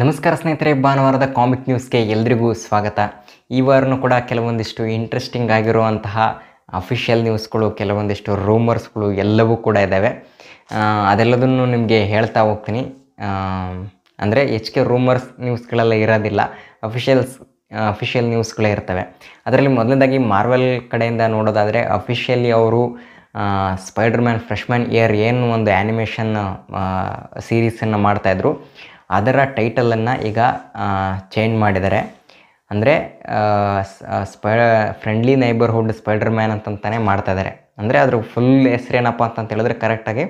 ನಮಸ್ಕಾರ ಸ್ನೇಹಿತರೆ ಭಾನುವಾರದ ಕಾಮಿಕ್ ನ್ಯೂಸ್ಗೆ ಎಲ್ರಿಗೂ ಸ್ವಾಗತ ಈ ವಾರನೂ ಕೂಡ ಕೆಲವೊಂದಿಷ್ಟು ಇಂಟ್ರೆಸ್ಟಿಂಗ್ ಆಗಿರುವಂತಹ ಅಫಿಷಿಯಲ್ ನ್ಯೂಸ್ಗಳು ಕೆಲವೊಂದಿಷ್ಟು ರೂಮರ್ಸ್ಗಳು ಎಲ್ಲವೂ ಕೂಡ ಇದ್ದಾವೆ ಅದೆಲ್ಲದನ್ನು ನಿಮಗೆ ಹೇಳ್ತಾ ಹೋಗ್ತೀನಿ ಅಂದರೆ ಕೆ ರೂಮರ್ಸ್ ನ್ಯೂಸ್ಗಳೆಲ್ಲ ಇರೋದಿಲ್ಲ ಅಫಿಷಿಯಲ್ಸ್ ಅಫಿಷಿಯಲ್ ನ್ಯೂಸ್ಗಳೇ ಇರ್ತವೆ ಅದರಲ್ಲಿ ಮೊದಲನೇದಾಗಿ ಮಾರ್ವೆಲ್ ಕಡೆಯಿಂದ ನೋಡೋದಾದರೆ ಅಫಿಷಿಯಲಿ ಅವರು ಸ್ಪೈಡರ್ ಮ್ಯಾನ್ ಫ್ರೆಶ್ಮ್ಯಾನ್ ಇಯರ್ ಏನು ಒಂದು ಆ್ಯನಿಮೇಷನ್ ಸೀರೀಸನ್ನು ಮಾಡ್ತಾಯಿದ್ರು ಅದರ ಟೈಟಲನ್ನು ಈಗ ಚೇಂಜ್ ಮಾಡಿದ್ದಾರೆ ಅಂದರೆ spy friendly neighbourhood spider man ಅಂತಂತಾನೆ ಮಾಡ್ತಾ ಇದ್ದಾರೆ ಅಂದರೆ ಅದ್ರ ಫುಲ್ ಏನಪ್ಪ ಅಂತಂತ ಹೇಳಿದ್ರೆ ಕರೆಕ್ಟಾಗಿ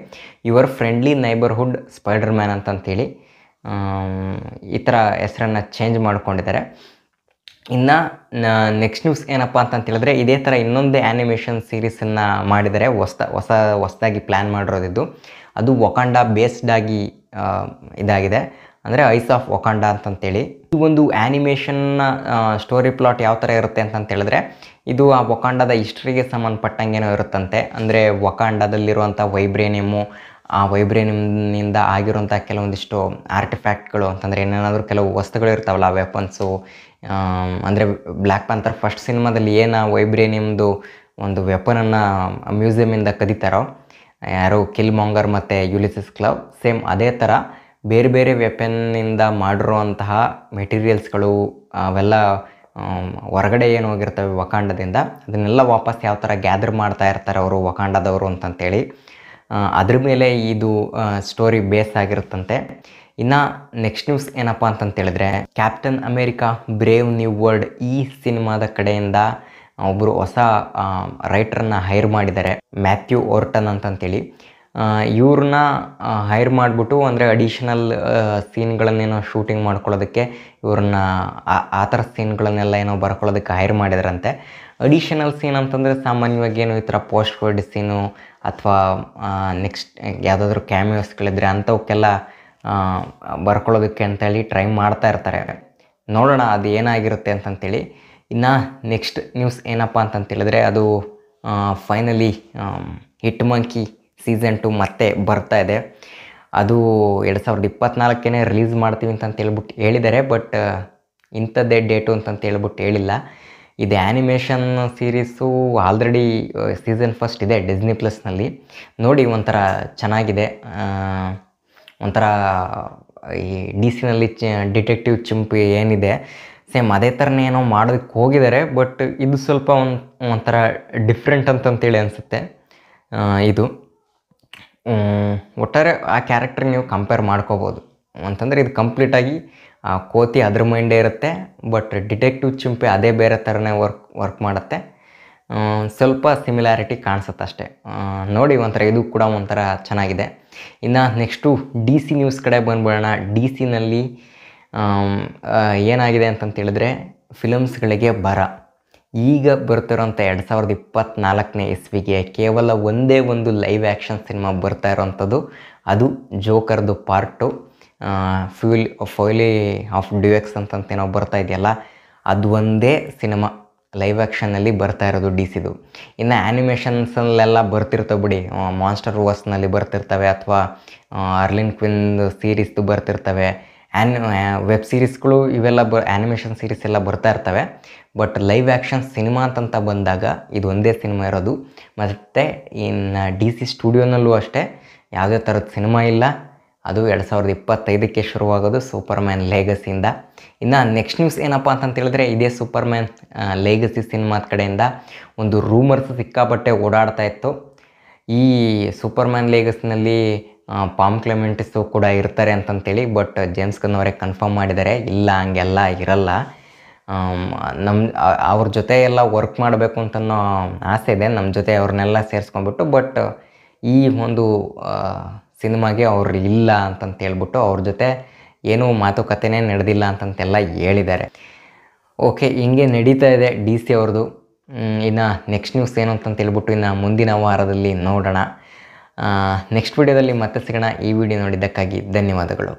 your friendly neighbourhood spider man ಅಂತಂತೇಳಿ ಈ ಥರ ಹೆಸರನ್ನು ಚೇಂಜ್ ಮಾಡ್ಕೊಂಡಿದ್ದಾರೆ ಇನ್ನು ನೆಕ್ಸ್ಟ್ ನ್ಯೂಸ್ ಏನಪ್ಪ ಅಂತ ಹೇಳಿದ್ರೆ ಇದೇ ಥರ ಇನ್ನೊಂದೇ ಆ್ಯನಿಮೇಷನ್ ಸೀರೀಸನ್ನು ಮಾಡಿದರೆ ಹೊಸ ಹೊಸ ಹೊಸದಾಗಿ ಪ್ಲ್ಯಾನ್ ಮಾಡಿರೋದಿದ್ದು ಅದು ವಕಾಂಡ ಬೇಸ್ಡ್ ಆಗಿ ಇದಾಗಿದೆ ಅಂದರೆ ಐಸ್ ಆಫ್ ಒಕಾಂಡ ಅಂತಂತೇಳಿ ಇದು ಒಂದು ಆ್ಯನಿಮೇಷನ್ನ ಸ್ಟೋರಿ ಪ್ಲಾಟ್ ಯಾವ ಥರ ಇರುತ್ತೆ ಅಂತಂತ ಹೇಳಿದ್ರೆ ಇದು ಆ ಒಕಾಂಡದ ಹಿಸ್ಟ್ರಿಗೆ ಸಂಬಂಧಪಟ್ಟಂಗೇನೋ ಇರುತ್ತಂತೆ ಅಂದರೆ ಒಕಾಂಡದಲ್ಲಿರುವಂಥ ವೈಬ್ರೇನಿಯಮು ಆ ವೈಬ್ರೇನಿಯಮ್ನಿಂದ ಆಗಿರುವಂಥ ಕೆಲವೊಂದಿಷ್ಟು ಆರ್ಟಿಫ್ಯಾಕ್ಟ್ಗಳು ಅಂತಂದರೆ ಏನೇನಾದರೂ ಕೆಲವು ವಸ್ತುಗಳು ಇರ್ತಾವಲ್ಲ ವೆಪನ್ಸು ಅಂದರೆ ಬ್ಲ್ಯಾಕ್ ಪ್ಯಾಂಥರ್ ಫಸ್ಟ್ ಸಿನಿಮಾದಲ್ಲಿ ಏನು ವೈಬ್ರೇನಿಯಮ್ದು ಒಂದು ವೆಪನನ್ನು ಮ್ಯೂಸಿಯಮಿಂದ ಕದೀತಾರೋ ಯಾರು ಕಿಲ್ ಮಾಂಗರ್ ಮತ್ತು ಯುಲಿಸಿಸ್ ಕ್ಲಬ್ ಸೇಮ್ ಅದೇ ಥರ ಬೇರೆ ಬೇರೆ ವೆಪನ್ನಿಂದ ಮಾಡಿರುವಂತಹ ಮೆಟೀರಿಯಲ್ಸ್ಗಳು ಅವೆಲ್ಲ ಹೊರಗಡೆ ಏನು ಹೋಗಿರ್ತವೆ ವಕಾಂಡದಿಂದ ಅದನ್ನೆಲ್ಲ ವಾಪಸ್ ಯಾವ ಥರ ಗ್ಯಾದರ್ ಮಾಡ್ತಾ ಇರ್ತಾರೆ ಅವರು ವಕಾಂಡದವರು ಅಂತಂತೇಳಿ ಅದ್ರ ಮೇಲೆ ಇದು ಸ್ಟೋರಿ ಬೇಸ್ ಆಗಿರುತ್ತಂತೆ ಇನ್ನು ನೆಕ್ಸ್ಟ್ ನ್ಯೂಸ್ ಏನಪ್ಪ ಅಂತಂತೇಳಿದ್ರೆ captain America brave new world ಈ ಸಿನಿಮಾದ ಕಡೆಯಿಂದ ಒಬ್ಬರು ಹೊಸ ರೈಟ್ರನ್ನು ಹೈರ್ ಮಾಡಿದ್ದಾರೆ ಮ್ಯಾಥ್ಯೂ ಓರ್ಟನ್ ಅಂತಂತೇಳಿ ಇವ್ರನ್ನ ಹೈರ್ ಮಾಡಿಬಿಟ್ಟು ಅಂದರೆ ಅಡಿಷನಲ್ ಸೀನ್ಗಳನ್ನೇನೋ ಶೂಟಿಂಗ್ ಮಾಡ್ಕೊಳ್ಳೋದಕ್ಕೆ ಇವ್ರನ್ನ ಆ ಥರ ಸೀನ್ಗಳನ್ನೆಲ್ಲ ಏನೋ ಬರ್ಕೊಳ್ಳೋದಕ್ಕೆ ಹೈರ್ ಮಾಡಿದ್ರಂತೆ ಅಡಿಷನಲ್ ಸೀನ್ ಅಂತಂದರೆ ಸಾಮಾನ್ಯವಾಗಿ ಏನೋ ಈ ಥರ ಪೋಸ್ಟ್ ವರ್ಡ್ ಸೀನು ಅಥವಾ ನೆಕ್ಸ್ಟ್ ಯಾವುದಾದ್ರೂ ಕ್ಯಾಮಿಯೋಸ್ಗಳಿದ್ರೆ ಅಂಥವಕ್ಕೆಲ್ಲ ಬರ್ಕೊಳ್ಳೋದಕ್ಕೆ ಅಂತೇಳಿ ಟ್ರೈ ಮಾಡ್ತಾ ಇರ್ತಾರೆ ನೋಡೋಣ ಅದು ಏನಾಗಿರುತ್ತೆ ಅಂತಂತೇಳಿ ಇನ್ನು ನೆಕ್ಸ್ಟ್ ನ್ಯೂಸ್ ಏನಪ್ಪ ಅಂತಂತೇಳಿದ್ರೆ ಅದು finally hit monkey season two ಮತ್ತೆ ಬರ್ತಾ ಇದೆ ಅದು ಎರಡು ಸಾವಿರದ ಇಪ್ಪತ್ನಾಲ್ಕೇ ರಿಲೀಸ್ ಮಾಡ್ತೀವಿ ಅಂತ ಹೇಳ್ಬಿಟ್ಟು ಹೇಳಿದ್ದಾರೆ ಬಟ್ ಇಂಥದ್ದೇ ಡೇಟು ಅಂತಂತ ಹೇಳ್ಬಿಟ್ಟು ಹೇಳಿಲ್ಲ ಇದು animation series already season first ಇದೆ ಡಿಸ್ನಿ ಪ್ಲಸ್ನಲ್ಲಿ ನೋಡಿ ಒಂಥರ ಚೆನ್ನಾಗಿದೆ ಒಂಥರ ಈ ಡಿ ಸಿನಲ್ಲಿ ಚ ಡಿಟೆಕ್ಟಿವ್ ಚಿಂಪಿ ಏನಿದೆ ಸೇಮ್ ಅದೇ ಥರನೇ ಏನೋ ಮಾಡೋದಕ್ಕೆ ಹೋಗಿದ್ದಾರೆ ಬಟ್ ಇದು ಸ್ವಲ್ಪ ಒಂದು ಒಂಥರ ಡಿಫ್ರೆಂಟ್ ಅಂತಂತೇಳಿ ಅನಿಸುತ್ತೆ ಇದು ಒಟ್ಟಾರೆ ಆ ಕ್ಯಾರೆಕ್ಟರ್ ನೀವು ಕಂಪೇರ್ ಮಾಡ್ಕೋಬೋದು ಅಂತಂದರೆ ಇದು ಕಂಪ್ಲೀಟಾಗಿ ಕೋತಿ ಅದ್ರ ಮೈಂಡೇ ಇರುತ್ತೆ ಬಟ್ ಡಿಟೆಕ್ಟಿವ್ ಚಿಂಪೆ ಅದೇ ಬೇರೆ ಥರನೇ ವರ್ಕ್ ವರ್ಕ್ ಮಾಡುತ್ತೆ ಸ್ವಲ್ಪ ಸಿಮಿಲ್ಯಾರಿಟಿ ಕಾಣಿಸುತ್ತೆ ಅಷ್ಟೇ ನೋಡಿ ಒಂಥರ ಇದು ಕೂಡ ಒಂಥರ ಚೆನ್ನಾಗಿದೆ ಇನ್ನು ನೆಕ್ಸ್ಟು ಡಿ ಸಿ ನ್ಯೂಸ್ ಕಡೆ ಬಂದ್ಬಿಡೋಣ ಡಿ ಸಿನಲ್ಲಿ ಏನಾಗಿದೆ ಅಂತಂತೇಳಿದ್ರೆ ಫಿಲಮ್ಸ್ಗಳಿಗೆ ಬರ ಈಗ ಬರ್ತಿರೋಂಥ ಎರಡು ಸಾವಿರದ ಇಪ್ಪತ್ತ್ನಾಲ್ಕನೇ ಇಸ್ವಿಗೆ ಕೇವಲ ಒಂದೇ ಒಂದು ಲೈವ್ ಆ್ಯಕ್ಷನ್ ಸಿನಿಮಾ ಬರ್ತಾ ಇರೋವಂಥದ್ದು ಅದು ಜೋಕರ್ದು ಪಾರ್ಟು ಫ್ಯೂಲ್ ಫೋಲಿ ಆಫ್ ಡ್ಯೂಎಕ್ಸ್ ಅಂತಂತೇನೋ ಬರ್ತಾ ಇದೆಯಲ್ಲ ಅದು ಒಂದೇ ಸಿನಿಮಾ ಲೈವ್ ಆ್ಯಕ್ಷನ್ನಲ್ಲಿ ಬರ್ತಾ ಇರೋದು ಡಿ ಸಿದು ಇನ್ನು ಆ್ಯನಿಮೇಷನ್ಸಲ್ಲೆಲ್ಲ ಬರ್ತಿರ್ತವೆ ಬಿಡಿ ಮಾನ್ಸ್ಟರ್ ವರ್ಸ್ನಲ್ಲಿ ಬರ್ತಿರ್ತವೆ ಅಥವಾ ಅರ್ಲಿನ್ ಕ್ವಿನ್ ಸೀರೀಸ್ದು ಬರ್ತಿರ್ತವೆ ಆ್ಯನ್ ವೆಬ್ ಸೀರೀಸ್ಗಳು ಇವೆಲ್ಲ ಬ ಆ್ಯನಿಮೇಷನ್ ಸೀರೀಸ್ ಎಲ್ಲ ಬರ್ತಾ ಇರ್ತವೆ ಬಟ್ ಲೈವ್ ಆ್ಯಕ್ಷನ್ ಸಿನಿಮಾ ಅಂತಂತ ಬಂದಾಗ ಇದು ಒಂದೇ ಸಿನಿಮಾ ಇರೋದು ಮತ್ತು ಇನ್ನು ಡಿ ಸಿ ಸ್ಟುಡಿಯೋನಲ್ಲೂ ಅಷ್ಟೇ ಯಾವುದೇ ಥರದ ಸಿನಿಮಾ ಇಲ್ಲ ಅದು ಎರಡು ಸಾವಿರದ ಇಪ್ಪತ್ತೈದಕ್ಕೆ ಶುರುವಾಗೋದು ಸೂಪರ್ ಮ್ಯಾನ್ ಲೇಗಸಿಯಿಂದ ಇನ್ನು ನೆಕ್ಸ್ಟ್ ನ್ಯೂಸ್ ಏನಪ್ಪ ಅಂತಂತೇಳಿದ್ರೆ ಇದೇ ಸೂಪರ್ ಮ್ಯಾನ್ ಲೇಗಸಿ ಸಿನಿಮಾದ ಕಡೆಯಿಂದ ಒಂದು ರೂಮರ್ಸ್ ಸಿಕ್ಕಾಪಟ್ಟೆ ಓಡಾಡ್ತಾ ಇತ್ತು ಈ ಸೂಪರ್ ಮ್ಯಾನ್ ಲೇಗಸ್ನಲ್ಲಿ ಪಾಮ್ ಕ್ಲೆಮೆಂಟಿಸು ಕೂಡ ಇರ್ತಾರೆ ಅಂತಂತೇಳಿ ಬಟ್ ಜೇಮ್ಸ್ ಅವರೇ ಕನ್ಫರ್ಮ್ ಮಾಡಿದ್ದಾರೆ ಇಲ್ಲ ಹಂಗೆಲ್ಲ ಇರಲ್ಲ ನಮ್ಮ ಅವ್ರ ಜೊತೆ ಎಲ್ಲ ವರ್ಕ್ ಮಾಡಬೇಕು ಅಂತನೋ ಆಸೆ ಇದೆ ನಮ್ಮ ಜೊತೆ ಅವ್ರನ್ನೆಲ್ಲ ಸೇರಿಸ್ಕೊಂಡ್ಬಿಟ್ಟು ಬಟ್ ಈ ಒಂದು ಸಿನಿಮಾಗೆ ಅವ್ರು ಇಲ್ಲ ಅಂತಂತ ಹೇಳ್ಬಿಟ್ಟು ಅವ್ರ ಜೊತೆ ಏನೂ ಮಾತುಕತೆನೇ ನಡೆದಿಲ್ಲ ಅಂತಂತೆಲ್ಲ ಹೇಳಿದ್ದಾರೆ ಓಕೆ ಹಿಂಗೆ ನಡೀತಾ ಇದೆ ಡಿ ಸಿ ಅವ್ರದ್ದು ಇನ್ನು ನೆಕ್ಸ್ಟ್ ನ್ಯೂಸ್ ಏನು ಅಂತಂತ ಹೇಳ್ಬಿಟ್ಟು ಇನ್ನು ಮುಂದಿನ ವಾರದಲ್ಲಿ ನೋಡೋಣ ನೆಕ್ಸ್ಟ್ ವಿಡಿಯೋದಲ್ಲಿ ಮತ್ತೆ ಸಿಗೋಣ ಈ ವಿಡಿಯೋ ನೋಡಿದ್ದಕ್ಕಾಗಿ ಧನ್ಯವಾದಗಳು